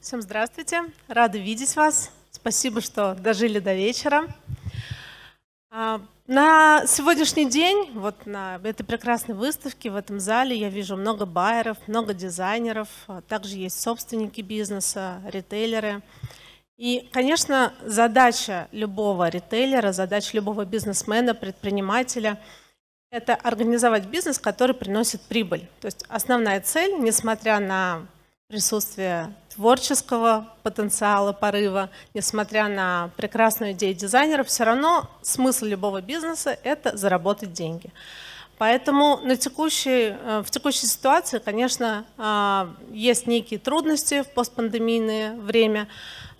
Всем здравствуйте, рада видеть вас. Спасибо, что дожили до вечера. А, на сегодняшний день, вот на этой прекрасной выставке, в этом зале я вижу много байеров, много дизайнеров, а также есть собственники бизнеса, ритейлеры. И, конечно, задача любого ритейлера, задача любого бизнесмена, предпринимателя – это организовать бизнес, который приносит прибыль. То есть основная цель, несмотря на присутствие творческого потенциала, порыва, несмотря на прекрасную идею дизайнера, все равно смысл любого бизнеса – это заработать деньги. Поэтому на текущей, э, в текущей ситуации, конечно, э, есть некие трудности в постпандемийное время,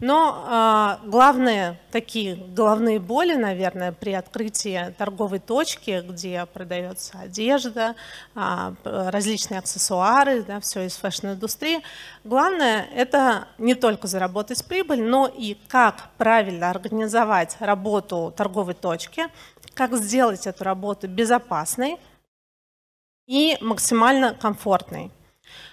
но э, главные такие головные боли, наверное, при открытии торговой точки, где продается одежда, а, различные аксессуары, да, все из фэшн-индустрии, главное это не только заработать прибыль, но и как правильно организовать работу торговой точки, как сделать эту работу безопасной и максимально комфортной.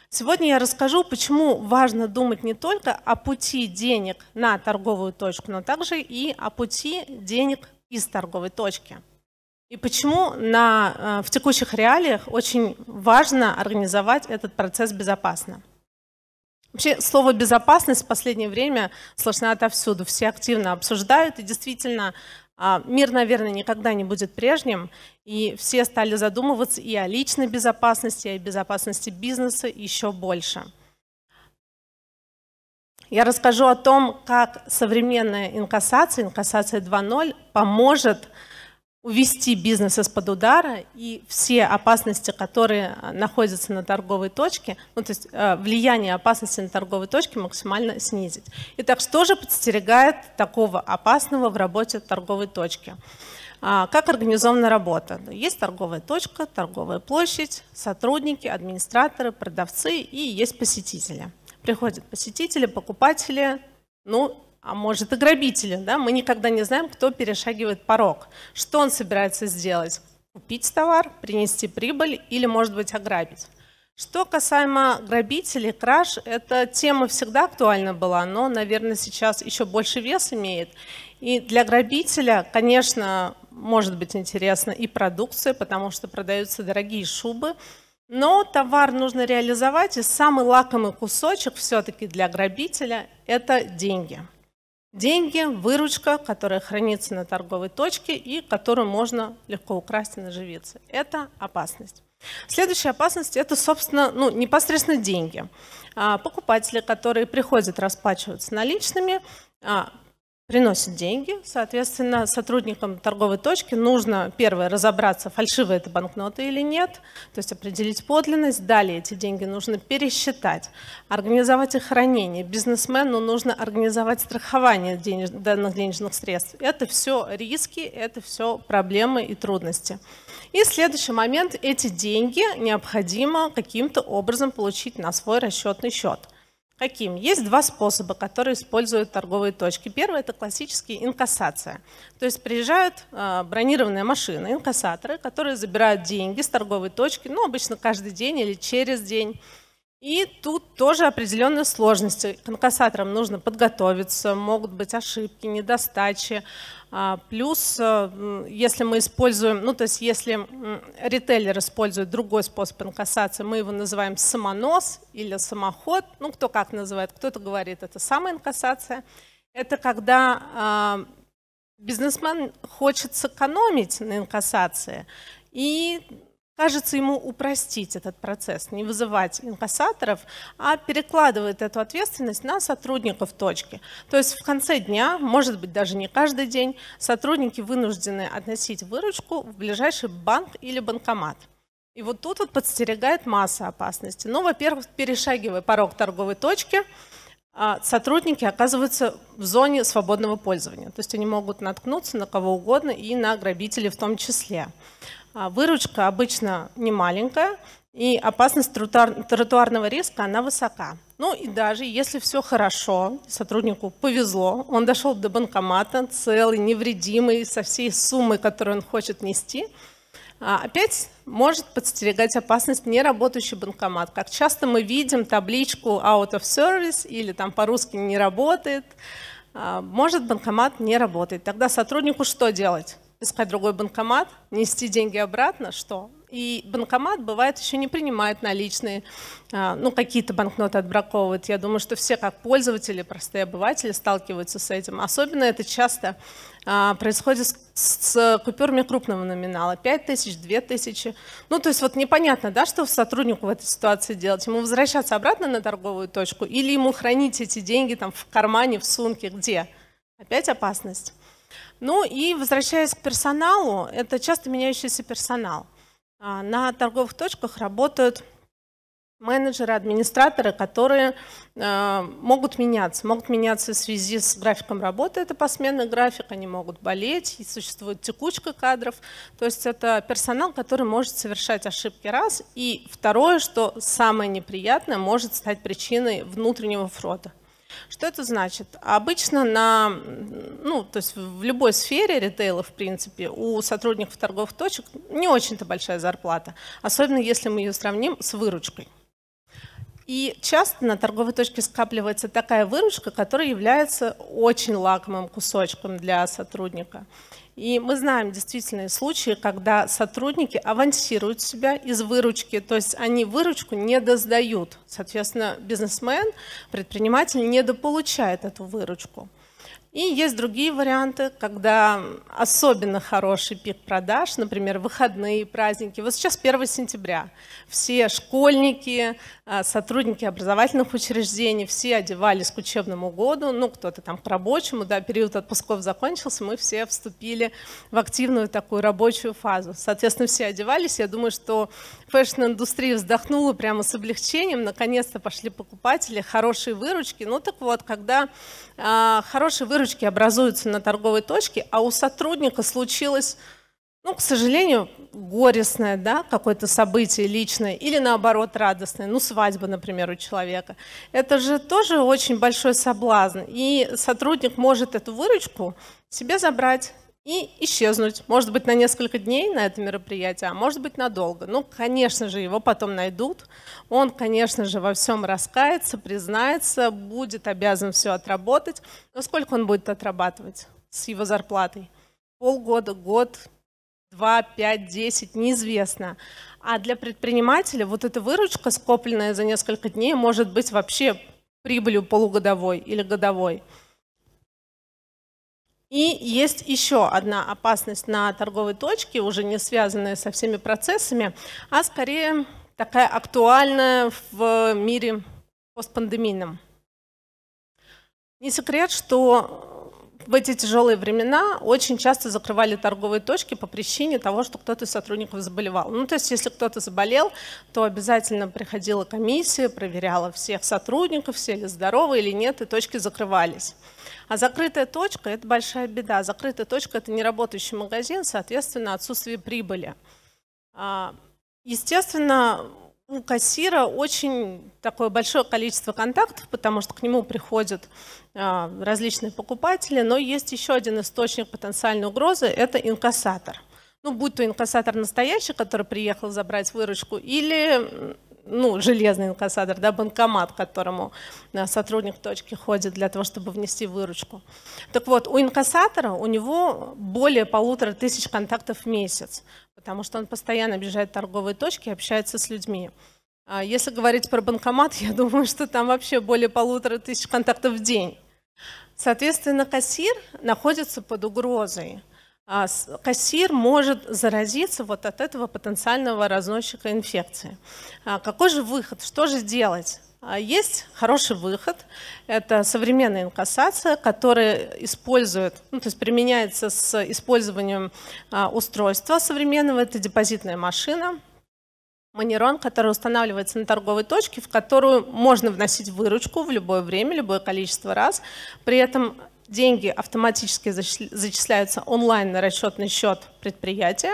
Сегодня я расскажу, почему важно думать не только о пути денег на торговую точку, но также и о пути денег из торговой точки. И почему на, э, в текущих реалиях очень важно организовать этот процесс безопасно. Вообще слово «безопасность» в последнее время слышно отовсюду. Все активно обсуждают, и действительно а, мир, наверное, никогда не будет прежним, и все стали задумываться и о личной безопасности, и о безопасности бизнеса еще больше. Я расскажу о том, как современная инкассация, инкассация 2.0, поможет увести бизнес из-под удара и все опасности, которые э, находятся на торговой точке, ну, то есть э, влияние опасности на торговой точке максимально снизить. Итак, что же подстерегает такого опасного в работе торговой точки? А, как организована работа? Есть торговая точка, торговая площадь, сотрудники, администраторы, продавцы и есть посетители. Приходят посетители, покупатели, ну а может и грабителя. Да? Мы никогда не знаем, кто перешагивает порог. Что он собирается сделать? Купить товар, принести прибыль или, может быть, ограбить. Что касаемо грабителей, краж, эта тема всегда актуальна была, но, наверное, сейчас еще больше вес имеет. И для грабителя, конечно, может быть интересна и продукция, потому что продаются дорогие шубы, но товар нужно реализовать, и самый лакомый кусочек все-таки для грабителя – это деньги деньги, выручка, которая хранится на торговой точке и которую можно легко украсть и наживиться. Это опасность. Следующая опасность – это, собственно, ну, непосредственно деньги. А, покупатели, которые приходят расплачиваться наличными, а, приносит деньги. Соответственно, сотрудникам торговой точки нужно, первое, разобраться, фальшивые это банкноты или нет, то есть определить подлинность. Далее эти деньги нужно пересчитать, организовать их хранение. Бизнесмену нужно организовать страхование денеж, данных денежных средств. Это все риски, это все проблемы и трудности. И следующий момент, эти деньги необходимо каким-то образом получить на свой расчетный счет – Каким? Есть два способа, которые используют торговые точки. Первый – это классические инкассация. То есть приезжают а, бронированные машины, инкассаторы, которые забирают деньги с торговой точки, ну, обычно каждый день или через день. И тут тоже определенные сложности. К инкассаторам нужно подготовиться, могут быть ошибки, недостачи. А, плюс, э, если мы используем, ну то есть если ритейлер использует другой способ инкассации, мы его называем самонос или самоход, ну кто как называет, кто-то говорит, это самоинкассация. Это когда а, бизнесмен хочет сэкономить на инкассации и кажется ему упростить этот процесс, не вызывать инкассаторов, а перекладывает эту ответственность на сотрудников точки. То есть в конце дня, может быть даже не каждый день, сотрудники вынуждены относить выручку в ближайший банк или банкомат. И вот тут вот подстерегает масса опасностей. Ну, во-первых, перешагивая порог торговой точки, а, сотрудники оказываются в зоне свободного пользования. То есть они могут наткнуться на кого угодно и на грабителей в том числе. А выручка обычно не маленькая, и опасность тротуарного риска, она высока. Ну и даже если все хорошо, сотруднику повезло, он дошел до банкомата целый, невредимый, со всей суммой, которую он хочет нести, а опять может подстерегать опасность неработающий банкомат. Как часто мы видим табличку «out of service» или там по-русски «не работает», а, может банкомат не работает. Тогда сотруднику что делать? искать другой банкомат, нести деньги обратно, что и банкомат бывает еще не принимает наличные, а, ну какие-то банкноты отбраковывают. Я думаю, что все как пользователи, простые обыватели сталкиваются с этим. Особенно это часто а, происходит с, купюрами крупного номинала, 5 тысяч, 2 тысячи. Ну то есть вот непонятно, да, что сотруднику в этой ситуации делать. Ему возвращаться обратно на торговую точку или ему хранить эти деньги там в кармане, в сумке, где? Опять опасность. Ну и возвращаясь к персоналу, это часто меняющийся персонал. А, на торговых точках работают менеджеры, администраторы, которые а, могут меняться. Могут меняться в связи с графиком работы, это посменный график, они могут болеть, и существует текучка кадров. То есть это персонал, который может совершать ошибки раз. И второе, что самое неприятное, может стать причиной внутреннего фрода. Что это значит? Обычно на, ну, то есть в любой сфере ритейла, в принципе, у сотрудников торговых точек не очень-то большая зарплата, особенно если мы ее сравним с выручкой. И часто на торговой точке скапливается такая выручка, которая является очень лакомым кусочком для сотрудника. И мы знаем действительные случаи, когда сотрудники авансируют себя из выручки, то есть они выручку не доздают. Соответственно, бизнесмен, предприниматель недополучает эту выручку. И есть другие варианты, когда особенно хороший пик продаж, например, выходные праздники. Вот сейчас 1 сентября. Все школьники, а, сотрудники образовательных учреждений, все одевались к учебному году, ну, кто-то там к рабочему, да, период отпусков закончился, мы все вступили в активную такую рабочую фазу. Соответственно, все одевались. Я думаю, что фэшн-индустрия вздохнула прямо с облегчением. Наконец-то пошли покупатели, хорошие выручки. Ну, так вот, когда э, а, хорошие выручки дырочки образуются на торговой точке, а у сотрудника случилось, ну, к сожалению, горестное, да, какое-то событие личное или наоборот радостное, ну, свадьба, например, у человека. Это же тоже очень большой соблазн. И сотрудник может эту выручку себе забрать и исчезнуть. Может быть, на несколько дней на это мероприятие, а может быть, надолго. Ну, конечно же, его потом найдут. Он, конечно же, во всем раскается, признается, будет обязан все отработать. Но сколько он будет отрабатывать с его зарплатой? Полгода, год, два, пять, десять, неизвестно. А для предпринимателя вот эта выручка, скопленная за несколько дней, может быть вообще прибылью полугодовой или годовой. И есть еще одна опасность на торговой точке, уже не связанная со всеми процессами, а скорее такая актуальная в мире постпандемийном. Не секрет, что в эти тяжелые времена очень часто закрывали торговые точки по причине того, что кто-то из сотрудников заболевал. Ну, то есть, если кто-то заболел, то обязательно приходила комиссия, проверяла всех сотрудников, все ли здоровы или нет, и точки закрывались. А закрытая точка – это большая беда. Закрытая точка – это неработающий магазин, соответственно, отсутствие прибыли. А, естественно, у кассира очень такое большое количество контактов, потому что к нему приходят а, различные покупатели, но есть еще один источник потенциальной угрозы – это инкассатор. Ну, будь то инкассатор настоящий, который приехал забрать выручку, или ну, железный инкассатор, да, банкомат, к которому э, сотрудник точки ходит для того, чтобы внести выручку. Так вот, у инкассатора у него более полутора тысяч контактов в месяц, потому что он постоянно обижает торговые точки и общается с людьми. А если говорить про банкомат, я думаю, что там вообще более полутора тысяч контактов в день. Соответственно, кассир находится под угрозой. А кассир может заразиться вот от этого потенциального разносчика инфекции. А какой же выход? Что же делать? А есть хороший выход, это современная инкассация, которая использует, ну, то есть применяется с использованием устройства современного, это депозитная машина, манерон, который устанавливается на торговой точке, в которую можно вносить выручку в любое время, любое количество раз. При этом деньги автоматически зачисляются онлайн на расчетный счет предприятия.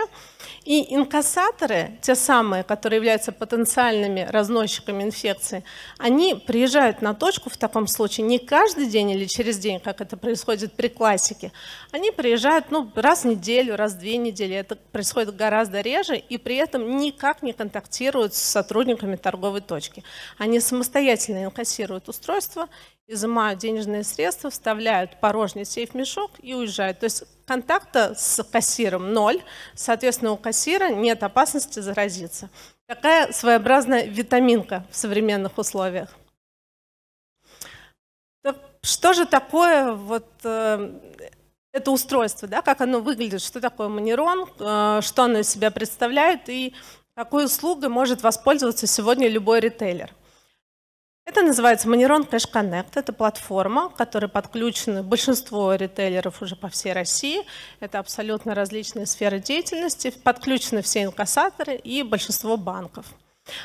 И инкассаторы, те самые, которые являются потенциальными разносчиками инфекции, они приезжают на точку в таком случае не каждый день или через день, как это происходит при классике. Они приезжают ну, раз в неделю, раз в две недели. Это происходит гораздо реже и при этом никак не контактируют с сотрудниками торговой точки. Они самостоятельно инкассируют устройство изымают денежные средства, вставляют порожний сейф-мешок и уезжают. То есть контакта с кассиром ноль, соответственно, у кассира нет опасности заразиться. Такая своеобразная витаминка в современных условиях. Так что же такое вот э, это устройство, да, как оно выглядит, что такое манерон, э, что оно из себя представляет и какой услугой может воспользоваться сегодня любой ритейлер? Это называется Moneyron Cash Connect. Это платформа, к которой подключены большинство ритейлеров уже по всей России. Это абсолютно различные сферы деятельности. Подключены все инкассаторы и большинство банков.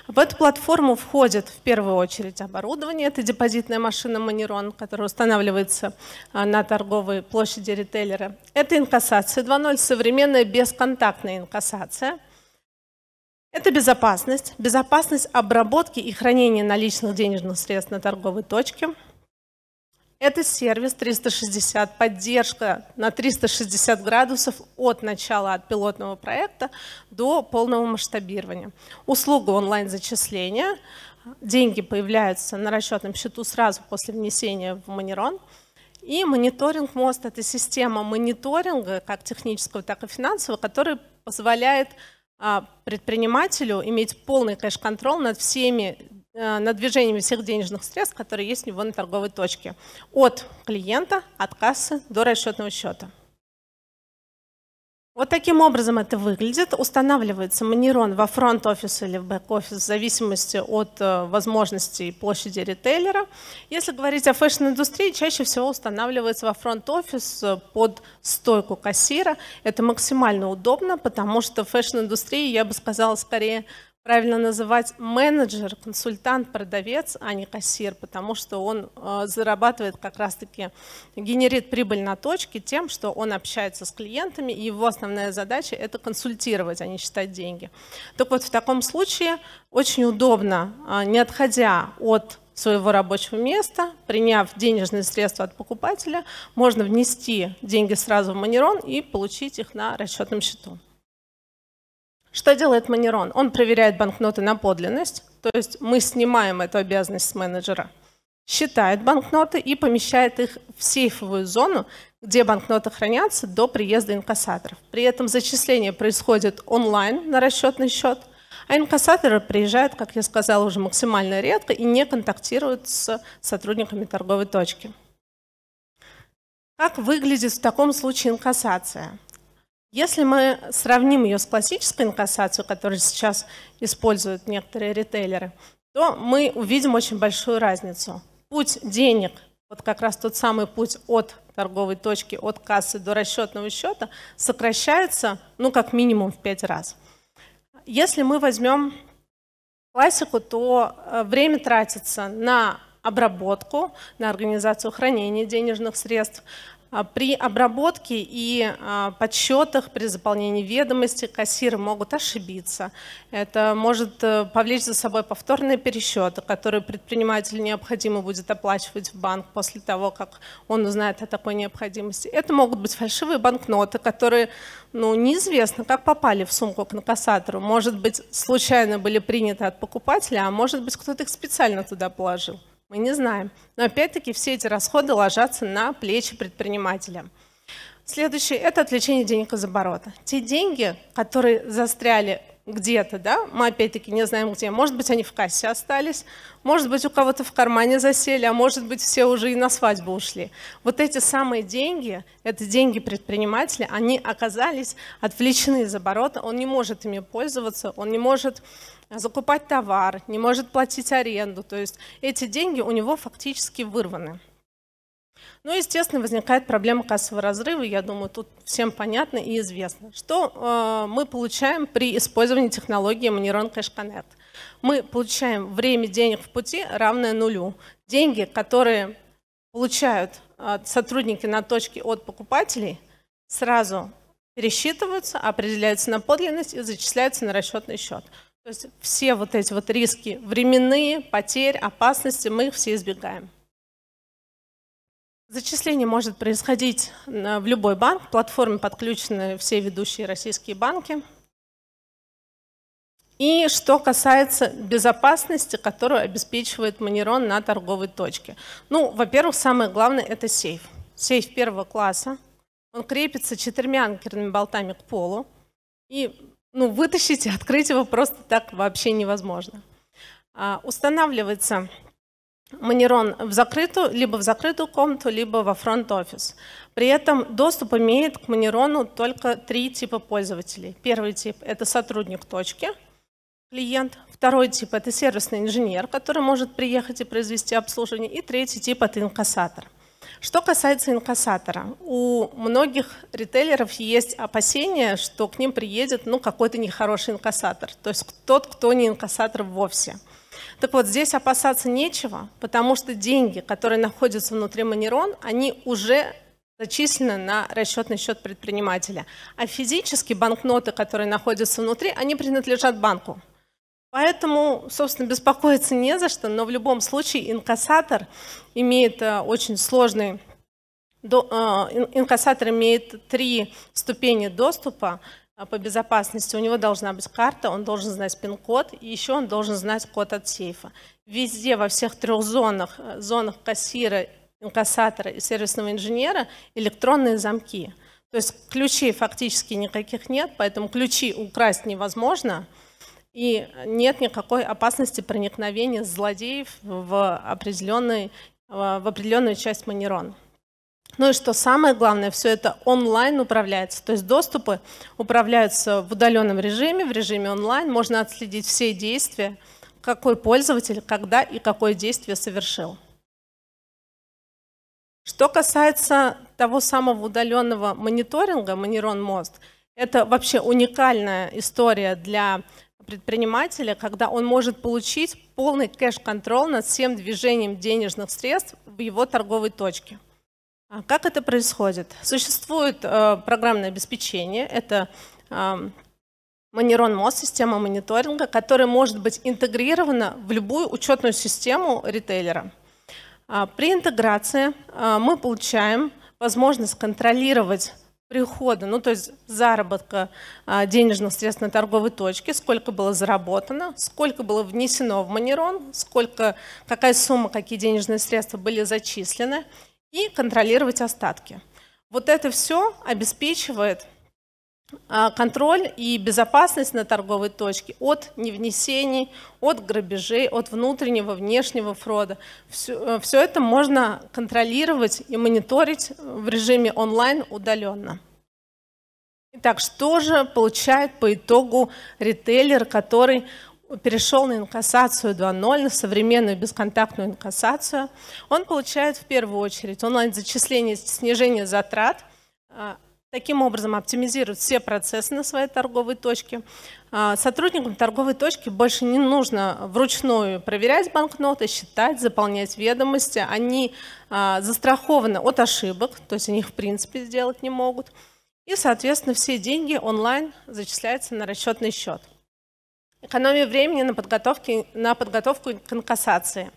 В эту платформу входит в первую очередь оборудование. Это депозитная машина Moneyron, которая устанавливается а, на торговой площади ритейлера. Это инкассация 2.0, современная бесконтактная инкассация – это безопасность, безопасность обработки и хранения наличных денежных средств на торговой точке. Это сервис 360, поддержка на 360 градусов от начала от пилотного проекта до полного масштабирования. Услуга онлайн-зачисления. Деньги появляются на расчетном счету сразу после внесения в Манерон. И мониторинг мост – это система мониторинга, как технического, так и финансового, которая позволяет а, предпринимателю иметь полный кэш-контроль над всеми э, над движениями всех денежных средств, которые есть у него на торговой точке. От клиента, от кассы до расчетного счета. Вот таким образом это выглядит. Устанавливается манерон во фронт-офис или в бэк-офис в зависимости от э, возможностей площади ритейлера. Если говорить о фэшн-индустрии, чаще всего устанавливается во фронт-офис э, под стойку кассира. Это максимально удобно, потому что в фэшн-индустрии, я бы сказала, скорее правильно называть менеджер, консультант, продавец, а не кассир, потому что он э, зарабатывает как раз-таки, генерит прибыль на точке тем, что он общается с клиентами, и его основная задача – это консультировать, а не считать деньги. Так вот, в таком случае очень удобно, э, не отходя от своего рабочего места, приняв денежные средства от покупателя, можно внести деньги сразу в Манерон и получить их на расчетном счету. Что делает Манерон? Он проверяет банкноты на подлинность, то есть мы снимаем эту обязанность с менеджера, считает банкноты и помещает их в сейфовую зону, где банкноты хранятся до приезда инкассаторов. При этом зачисление происходит онлайн на расчетный счет, а инкассаторы приезжают, как я сказала, уже максимально редко и не контактируют с сотрудниками торговой точки. Как выглядит в таком случае инкассация? Если мы сравним ее с классической инкассацией, которую сейчас используют некоторые ритейлеры, то мы увидим очень большую разницу. Путь денег, вот как раз тот самый путь от торговой точки, от кассы до расчетного счета, сокращается, ну, как минимум в 5 раз. Если мы возьмем классику, то э, время тратится на обработку, на организацию хранения денежных средств, а при обработке и а, подсчетах при заполнении ведомости кассиры могут ошибиться. Это может э, повлечь за собой повторные пересчеты, которые предприниматель необходимо будет оплачивать в банк после того, как он узнает о такой необходимости. Это могут быть фальшивые банкноты, которые ну, неизвестно, как попали в сумку к инкассатору. Может быть, случайно были приняты от покупателя, а может быть, кто-то их специально туда положил. Мы не знаем. Но опять-таки все эти расходы ложатся на плечи предпринимателя. Следующее – это отвлечение денег из оборота. Те деньги, которые застряли где-то, да, мы опять-таки не знаем где, может быть, они в кассе остались, может быть, у кого-то в кармане засели, а может быть, все уже и на свадьбу ушли. Вот эти самые деньги, это деньги предпринимателя, они оказались отвлечены из оборота, он не может ими пользоваться, он не может закупать товар, не может платить аренду, то есть эти деньги у него фактически вырваны. Ну, естественно, возникает проблема кассового разрыва. Я думаю, тут всем понятно и известно. Что э, мы получаем при использовании технологии Moneyron Cash Мы получаем время денег в пути, равное нулю. Деньги, которые получают э, сотрудники на точке от покупателей, сразу пересчитываются, определяются на подлинность и зачисляются на расчетный счет. То есть все вот эти вот риски временные, потерь, опасности, мы их все избегаем. Зачисление может происходить э, в любой банк. К платформе подключены все ведущие российские банки. И что касается безопасности, которую обеспечивает Манерон на торговой точке. Ну, во-первых, самое главное – это сейф. Сейф первого класса. Он крепится четырьмя анкерными болтами к полу. И ну, вытащить и открыть его просто так вообще невозможно. А, устанавливается Манерон в закрытую, либо в закрытую комнату, либо во фронт-офис. При этом доступ имеет к Манерону только три типа пользователей. Первый тип – это сотрудник точки, клиент. Второй тип – это сервисный инженер, который может приехать и произвести обслуживание. И третий тип – это инкассатор. Что касается инкассатора, у многих ритейлеров есть опасения, что к ним приедет ну, какой-то нехороший инкассатор, то есть тот, кто не инкассатор вовсе – так вот, здесь опасаться нечего, потому что деньги, которые находятся внутри Манерон, они уже зачислены на расчетный счет предпринимателя. А физически банкноты, которые находятся внутри, они принадлежат банку. Поэтому, собственно, беспокоиться не за что, но в любом случае инкассатор имеет э, очень сложный... Э, инкассатор имеет три ступени доступа а по безопасности. У него должна быть карта, он должен знать пин-код, и еще он должен знать код от сейфа. Везде, во всех трех зонах, э, зонах кассира, инкассатора и сервисного инженера электронные замки. То есть ключей фактически никаких нет, поэтому ключи украсть невозможно, и нет никакой опасности проникновения злодеев в, определенный, в определенную э, часть манерона. Ну и что самое главное, все это онлайн управляется. То есть доступы управляются в удаленном режиме, в режиме онлайн. Можно отследить все действия, какой пользователь, когда и какое действие совершил. Что касается того самого удаленного мониторинга, Монирон Мост, это вообще уникальная история для предпринимателя, когда он может получить полный кэш-контроль над всем движением денежных средств в его торговой точке. А как это происходит? Существует э, программное обеспечение, это э, Манерон МОЗ, система мониторинга, которая может быть интегрирована в любую учетную систему ритейлера. А, при интеграции э, мы получаем возможность контролировать приходы, ну то есть заработка э, денежных средств на торговой точке, сколько было заработано, сколько было внесено в манерон, сколько, какая сумма, какие денежные средства были зачислены – и контролировать остатки. Вот это все обеспечивает а, контроль и безопасность на торговой точке от невнесений, от грабежей, от внутреннего, внешнего фрода. Все, э, все это можно контролировать и мониторить в режиме онлайн удаленно. Итак, что же получает по итогу ритейлер, который перешел на инкассацию 2.0, на современную бесконтактную инкассацию, он получает в первую очередь онлайн-зачисление снижение затрат, а, таким образом оптимизирует все процессы на своей торговой точке. А, сотрудникам торговой точки больше не нужно вручную проверять банкноты, считать, заполнять ведомости. Они а, застрахованы от ошибок, то есть они их в принципе сделать не могут. И, соответственно, все деньги онлайн зачисляются на расчетный счет. Экономия времени на, подготовке, на подготовку к инкассации.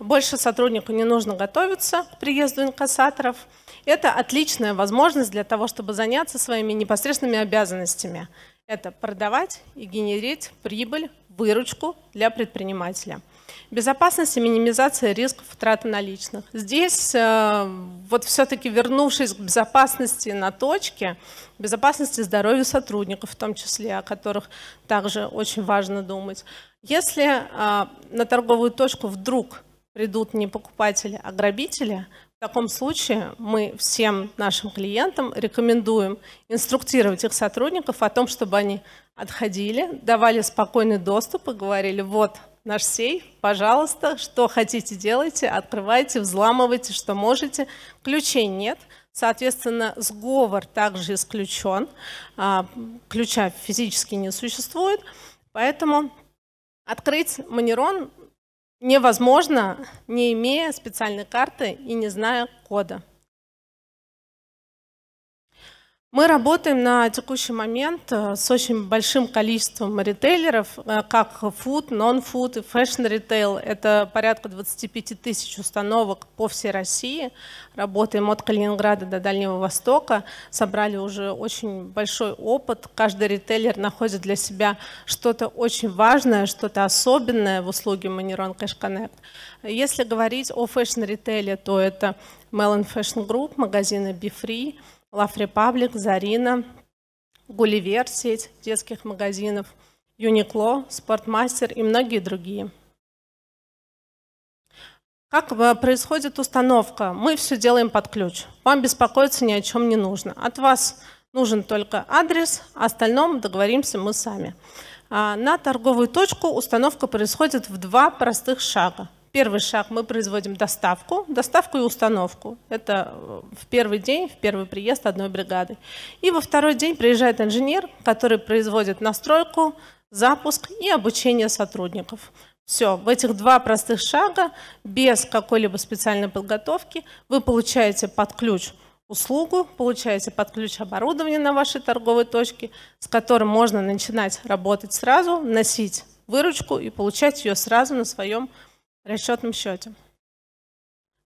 Больше сотруднику не нужно готовиться к приезду инкассаторов. Это отличная возможность для того, чтобы заняться своими непосредственными обязанностями. Это продавать и генерить прибыль, выручку для предпринимателя – Безопасность и минимизация рисков утраты наличных. Здесь э, вот все-таки вернувшись к безопасности на точке, безопасности здоровья сотрудников в том числе, о которых также очень важно думать. Если э, на торговую точку вдруг придут не покупатели, а грабители, в таком случае мы всем нашим клиентам рекомендуем инструктировать их сотрудников о том, чтобы они отходили, давали спокойный доступ и говорили, вот наш сей. Пожалуйста, что хотите делайте, открывайте, взламывайте, что можете. Ключей нет, соответственно, сговор также исключен. А, ключа физически не существует, поэтому открыть манерон невозможно, не имея специальной карты и не зная кода. Мы работаем на текущий момент э, с очень большим количеством ритейлеров, э, как food, non-food и fashion retail. Это порядка 25 тысяч установок по всей России. Работаем от Калининграда до Дальнего Востока. Собрали уже очень большой опыт. Каждый ритейлер находит для себя что-то очень важное, что-то особенное в услуге Moneyron Cash Connect. Если говорить о fashion retail, то это Melon Fashion Group, магазины Be Free – Love Republic, Зарина, Гулливер, сеть детских магазинов, Юникло, Спортмастер и многие другие. Как э, происходит установка? Мы все делаем под ключ. Вам беспокоиться ни о чем не нужно. От вас нужен только адрес, о остальном договоримся мы сами. А, на торговую точку установка происходит в два простых шага первый шаг мы производим доставку, доставку и установку. Это э, в первый день, в первый приезд одной бригады. И во второй день приезжает инженер, который производит настройку, запуск и обучение сотрудников. Все, в этих два простых шага, без какой-либо специальной подготовки, вы получаете под ключ услугу, получаете под ключ оборудование на вашей торговой точке, с которым можно начинать работать сразу, носить выручку и получать ее сразу на своем рынке расчетном счете.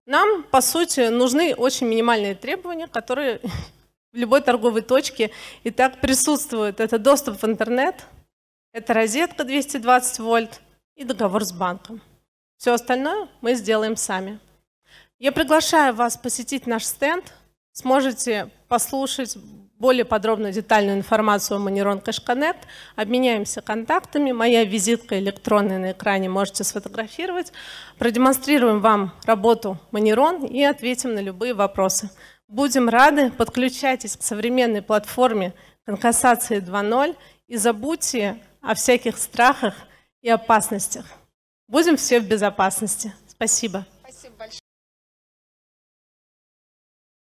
Нам, по сути, нужны очень минимальные требования, которые в любой торговой точке и так присутствуют. Это доступ в интернет, это розетка 220 вольт и договор с банком. Все остальное мы сделаем сами. Я приглашаю вас посетить наш стенд. Сможете послушать более подробную детальную информацию о Манерон Кашканет. Обменяемся контактами. Моя визитка электронная на экране можете сфотографировать. Продемонстрируем вам работу Манерон и ответим на любые вопросы. Будем рады. Подключайтесь к современной платформе Конкассации 2.0 и забудьте о всяких страхах и опасностях. Будем все в безопасности. Спасибо.